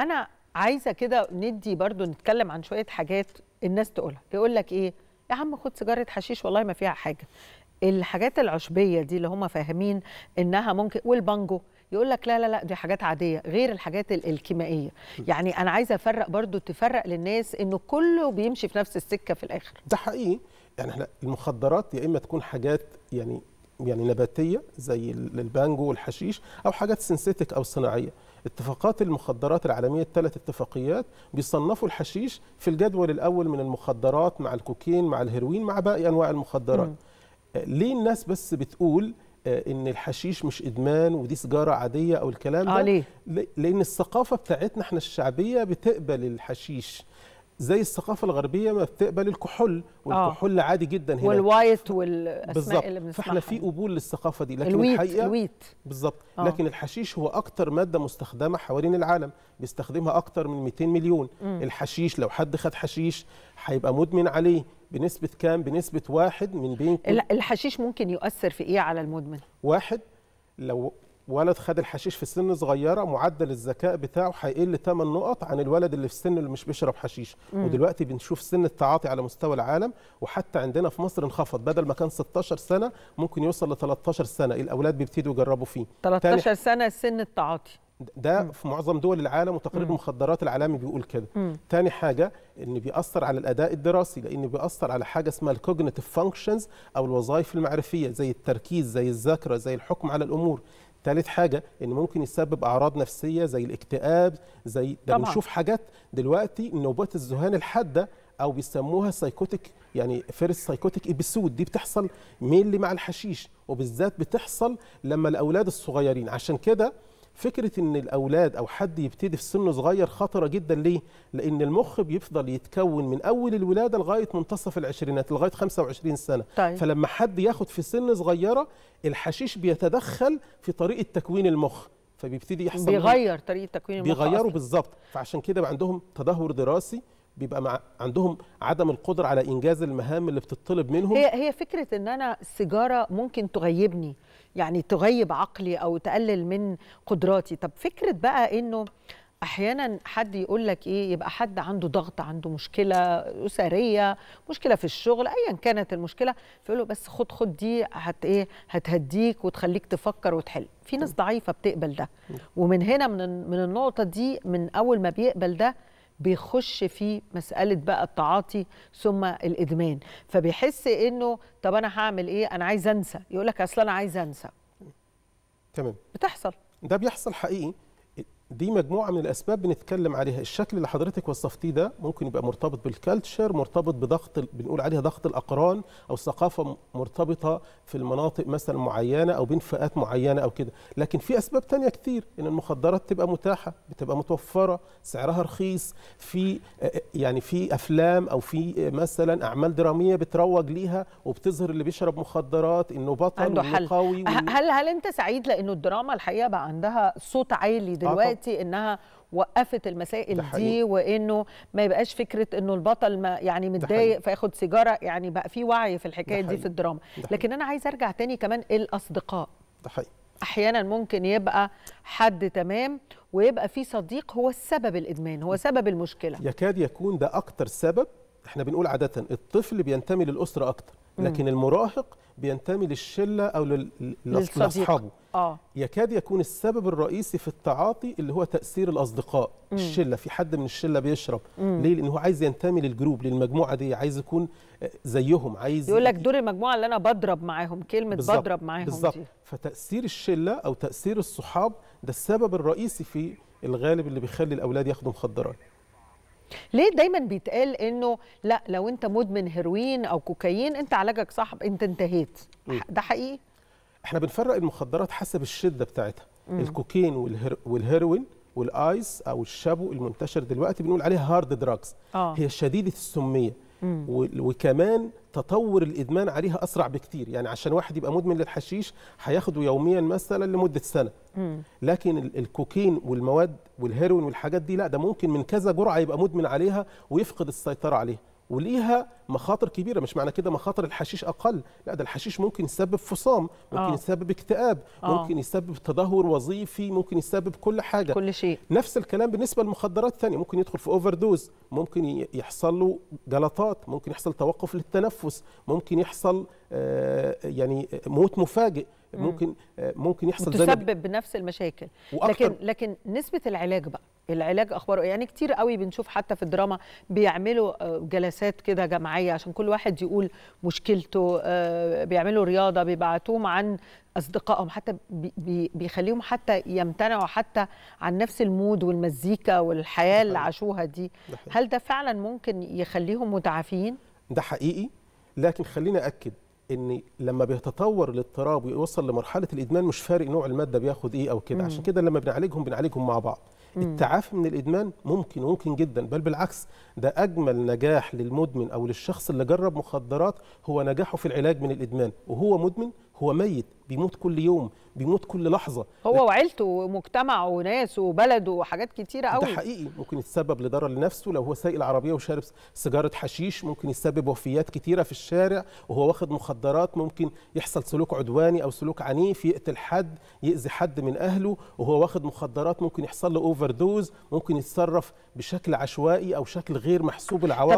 انا عايزه كده ندي برضو نتكلم عن شويه حاجات الناس تقولها يقول لك ايه يا عم خد سيجاره حشيش والله ما فيها حاجه الحاجات العشبيه دي اللي هم فاهمين انها ممكن والبانجو يقول لك لا لا لا دي حاجات عاديه غير الحاجات الكيميائيه يعني انا عايزه افرق برضو تفرق للناس انه كله بيمشي في نفس السكه في الاخر ده حقيقي يعني احنا المخدرات يا اما تكون حاجات يعني يعني نباتيه زي البانجو والحشيش او حاجات سنسيتك او صناعيه اتفاقات المخدرات العالمية الثلاث اتفاقيات بيصنفوا الحشيش في الجدول الأول من المخدرات مع الكوكين مع الهيروين مع باقي أنواع المخدرات آه، ليه الناس بس بتقول آه، ان الحشيش مش ادمان ودي سيجاره عاديه او الكلام آه، ده ليه؟ لان الثقافه بتاعتنا احنا الشعبيه بتقبل الحشيش زي الثقافه الغربيه ما بتقبل الكحول والكحول آه. عادي جدا هنا والوايت والاسماء بالزبط. اللي بنسمعها فاحنا في قبول للثقافه دي لكن الويت الحقيقه الويت بالظبط آه. لكن الحشيش هو اكتر ماده مستخدمه حوالين العالم بيستخدمها اكتر من 200 مليون م. الحشيش لو حد خد حشيش هيبقى مدمن عليه بنسبه كام بنسبه واحد من بين الحشيش ممكن يؤثر في ايه على المدمن واحد لو ولد خد الحشيش في سن صغيره معدل الذكاء بتاعه هيقل 8 نقط عن الولد اللي في سن اللي مش بيشرب حشيش مم. ودلوقتي بنشوف سن التعاطي على مستوى العالم وحتى عندنا في مصر انخفض بدل ما كان 16 سنه ممكن يوصل ل 13 سنه الاولاد بيبتدوا يجربوا فيه 13 سنه سن التعاطي ده مم. في معظم دول العالم وتقرير المخدرات العالمي بيقول كده مم. تاني حاجه ان بيأثر على الاداء الدراسي لان بيأثر على حاجه اسمها الكوجنيتيف فانكشنز او الوظائف المعرفيه زي التركيز زي الذاكره زي الحكم على الامور ثالث حاجه ان ممكن يسبب اعراض نفسيه زي الاكتئاب زي ده بنشوف حاجات دلوقتي نوبات الذهان الحاده او بيسموها سايكوتيك يعني فيرست سايكوتيك ابيسود دي بتحصل مينلي مع الحشيش وبالذات بتحصل لما الاولاد الصغيرين عشان كده فكرة ان الاولاد او حد يبتدي في سن صغير خطرة جدا ليه؟ لان المخ بيفضل يتكون من اول الولادة لغاية منتصف العشرينات لغاية 25 سنة طيب. فلما حد ياخد في سن صغيرة الحشيش بيتدخل في طريقة تكوين المخ فبيبتدي يحصل بيغير طريقه تكوين المخ بيغيره بالظبط فعشان كده عندهم تدهور دراسي بيبقى مع عندهم عدم القدره على انجاز المهام اللي بتطلب منهم هي هي فكره ان انا السيجاره ممكن تغيبني يعني تغيب عقلي او تقلل من قدراتي طب فكره بقى انه احيانا حد يقول لك ايه يبقى حد عنده ضغط عنده مشكله اسريه مشكله في الشغل ايا كانت المشكله فيقول له بس خد خد دي هت ايه هتهديك وتخليك تفكر وتحل في ناس ضعيفه بتقبل ده ومن هنا من من النقطه دي من اول ما بيقبل ده بيخش في مساله بقى التعاطي ثم الادمان فبيحس انه طب انا هعمل ايه انا عايز انسى يقولك أصلا اصل انا عايز انسى تمام بتحصل ده بيحصل حقيقي دي مجموعه من الاسباب بنتكلم عليها الشكل اللي حضرتك وصفتيه ده ممكن يبقى مرتبط بالكالتشر مرتبط بضغط بنقول عليها ضغط الاقران او ثقافه مرتبطه في المناطق مثلا معينه او بين فئات معينه او كده لكن في اسباب تانية كتير ان المخدرات تبقى متاحه بتبقى متوفره سعرها رخيص في يعني في افلام او في مثلا اعمال دراميه بتروج ليها وبتظهر اللي بيشرب مخدرات انه بطل عنده حل. قوي هل هل انت سعيد لانه الدراما الحقيقه بقى عندها صوت عالي آه دلوقتي دلوقتي انها وقفت المسائل دي وانه ما يبقاش فكره انه البطل ما يعني متضايق فياخد سيجاره يعني بقى في وعي في الحكايه دي في الدراما لكن انا عايز ارجع تاني كمان الاصدقاء ده احيانا ممكن يبقى حد تمام ويبقى في صديق هو السبب الادمان هو سبب المشكله يكاد يكون ده اكتر سبب احنا بنقول عاده الطفل بينتمي للاسره اكتر لكن المراهق بينتمي للشله او لاصحابه آه. يكاد يكون السبب الرئيسي في التعاطي اللي هو تاثير الاصدقاء مم. الشله في حد من الشله بيشرب مم. ليه لان هو عايز ينتمي للجروب للمجموعه دي عايز يكون آه، زيهم عايز يقول لك دور المجموعه اللي انا بضرب معاهم كلمه بالزبط. بضرب معاهم بالزبط. دي فتاثير الشله او تاثير الصحاب ده السبب الرئيسي في الغالب اللي بيخلي الاولاد ياخدوا مخدرات ليه دايما بيتقال انه لا لو انت مدمن هيروين او كوكايين انت علاجك صح انت انتهيت ده حقيقي احنا بنفرق المخدرات حسب الشده بتاعتها مم. الكوكين والهر... والهيروين والايس او الشابو المنتشر دلوقتي بنقول عليها هارد دراجز آه. هي شديده السميه وكمان تطور الادمان عليها اسرع بكتير يعني عشان واحد يبقى مدمن للحشيش هياخده يوميا مثلا لمده سنه لكن الكوكين والمواد والهيروين والحاجات دي لا ده ممكن من كذا جرعه يبقى مدمن عليها ويفقد السيطره عليها وليها مخاطر كبيره مش معنى كده مخاطر الحشيش اقل لا ده الحشيش ممكن يسبب فصام ممكن آه. يسبب اكتئاب آه. ممكن يسبب تدهور وظيفي ممكن يسبب كل حاجه كل شيء نفس الكلام بالنسبه للمخدرات الثانيه ممكن يدخل في اوفر دوز ممكن يحصل له جلطات ممكن يحصل توقف للتنفس ممكن يحصل آه، يعني موت مفاجئ ممكن آه، ممكن يحصل زي تسبب بنفس المشاكل لكن لكن نسبه العلاج بقى العلاج اخباره يعني كتير قوي بنشوف حتى في الدراما بيعملوا آه، جلسات كده جماعيه عشان كل واحد يقول مشكلته بيعملوا رياضه بيبعتوهم عن اصدقائهم حتى بيخليهم حتى يمتنعوا حتى عن نفس المود والمزيكا والحياه اللي عاشوها دي هل ده فعلا ممكن يخليهم متعافين ده حقيقي لكن خليني اكد ان لما بيتطور الاضطراب ويوصل لمرحله الادمان مش فارق نوع الماده بياخد ايه او كده عشان كده لما بنعالجهم بنعالجهم مع بعض التعافي من الادمان ممكن ممكن جدا بل بالعكس ده اجمل نجاح للمدمن او للشخص اللي جرب مخدرات هو نجاحه في العلاج من الادمان وهو مدمن هو ميت بيموت كل يوم بيموت كل لحظه هو وعيلته ومجتمعه وناسه وبلده وحاجات كتيره قوي ده حقيقي ممكن يتسبب لضرر لنفسه لو هو سايق العربيه وشارب سيجاره حشيش ممكن يسبب وفيات كتيره في الشارع وهو واخد مخدرات ممكن يحصل سلوك عدواني او سلوك عنيف يقتل حد يأذي حد من اهله وهو واخد مخدرات ممكن يحصل له اوفر دوز ممكن يتصرف بشكل عشوائي او شكل غير محسوب العواقب